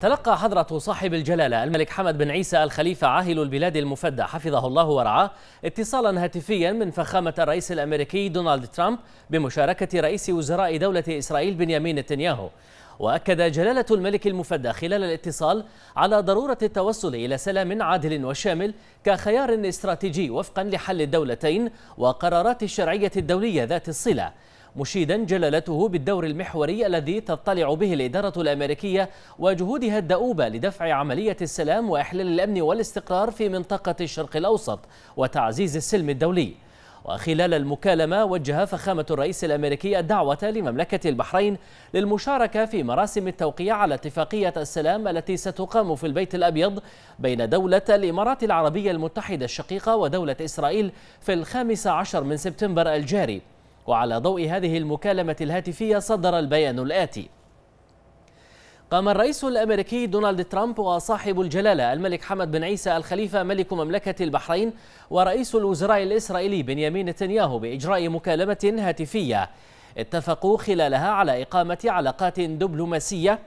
تلقى حضرة صاحب الجلالة الملك حمد بن عيسى الخليفة عاهل البلاد المفدى حفظه الله ورعاه اتصالا هاتفيا من فخامة الرئيس الأمريكي دونالد ترامب بمشاركة رئيس وزراء دولة إسرائيل بنيامين نتنياهو وأكد جلالة الملك المفدى خلال الاتصال على ضرورة التوصل إلى سلام عادل وشامل كخيار استراتيجي وفقا لحل الدولتين وقرارات الشرعية الدولية ذات الصلة مشيدا جلالته بالدور المحوري الذي تطلع به الإدارة الأمريكية وجهودها الدؤوبة لدفع عملية السلام وإحلال الأمن والاستقرار في منطقة الشرق الأوسط وتعزيز السلم الدولي وخلال المكالمة وجه فخامة الرئيس الأمريكي الدعوة لمملكة البحرين للمشاركة في مراسم التوقيع على اتفاقية السلام التي ستقام في البيت الأبيض بين دولة الإمارات العربية المتحدة الشقيقة ودولة إسرائيل في الخامس عشر من سبتمبر الجاري وعلى ضوء هذه المكالمة الهاتفية صدر البيان الآتي قام الرئيس الامريكي دونالد ترامب وصاحب الجلاله الملك حمد بن عيسى الخليفه ملك مملكه البحرين ورئيس الوزراء الاسرائيلي بنيامين نتنياهو باجراء مكالمه هاتفيه اتفقوا خلالها على اقامه علاقات دبلوماسيه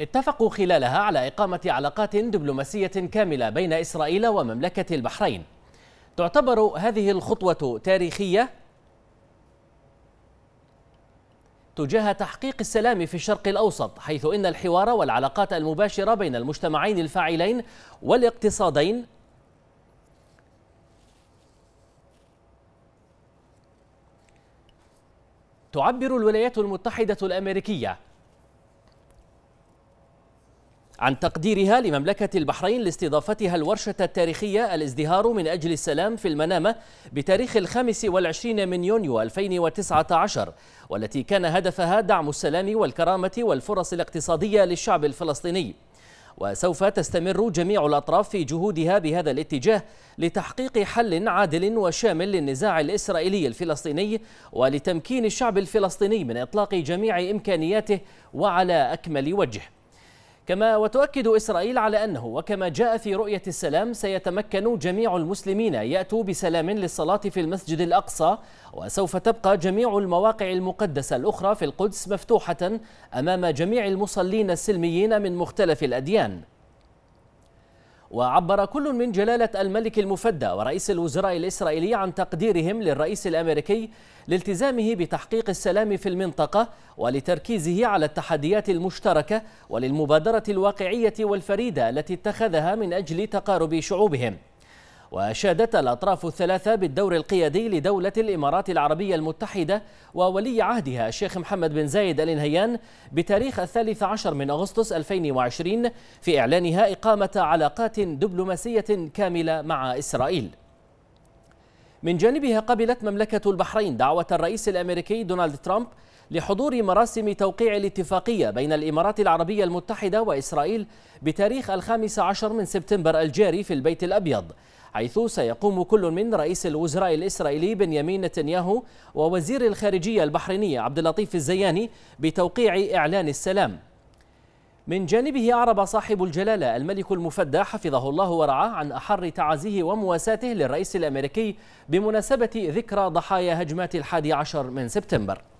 اتفقوا خلالها على إقامة علاقات دبلوماسية كاملة بين إسرائيل ومملكة البحرين تعتبر هذه الخطوة تاريخية تجاه تحقيق السلام في الشرق الأوسط حيث إن الحوار والعلاقات المباشرة بين المجتمعين الفاعلين والاقتصادين تعبر الولايات المتحدة الأمريكية عن تقديرها لمملكة البحرين لاستضافتها الورشة التاريخية الازدهار من أجل السلام في المنامة بتاريخ الخامس والعشرين من يونيو 2019 والتي كان هدفها دعم السلام والكرامة والفرص الاقتصادية للشعب الفلسطيني وسوف تستمر جميع الأطراف في جهودها بهذا الاتجاه لتحقيق حل عادل وشامل للنزاع الإسرائيلي الفلسطيني ولتمكين الشعب الفلسطيني من إطلاق جميع إمكانياته وعلى أكمل وجه كما وتؤكد إسرائيل على أنه وكما جاء في رؤية السلام سيتمكن جميع المسلمين يأتوا بسلام للصلاة في المسجد الأقصى وسوف تبقى جميع المواقع المقدسة الأخرى في القدس مفتوحة أمام جميع المصلين السلميين من مختلف الأديان وعبر كل من جلالة الملك المفدى ورئيس الوزراء الإسرائيلي عن تقديرهم للرئيس الأمريكي لالتزامه بتحقيق السلام في المنطقة ولتركيزه على التحديات المشتركة وللمبادرة الواقعية والفريدة التي اتخذها من أجل تقارب شعوبهم وشادت الأطراف الثلاثة بالدور القيادي لدولة الإمارات العربية المتحدة وولي عهدها الشيخ محمد بن زايد آل نهيان بتاريخ الثالث عشر من أغسطس 2020 في إعلانها إقامة علاقات دبلوماسية كاملة مع إسرائيل من جانبها قبلت مملكة البحرين دعوة الرئيس الأمريكي دونالد ترامب لحضور مراسم توقيع الاتفاقية بين الإمارات العربية المتحدة وإسرائيل بتاريخ الخامس عشر من سبتمبر الجاري في البيت الأبيض حيث سيقوم كل من رئيس الوزراء الإسرائيلي بنيامين نتنياهو ووزير الخارجية البحرينية عبد اللطيف الزياني بتوقيع إعلان السلام من جانبه أعرب صاحب الجلالة الملك المفدى حفظه الله ورعاه عن أحر تعازيه ومواساته للرئيس الأمريكي بمناسبة ذكرى ضحايا هجمات الحادي عشر من سبتمبر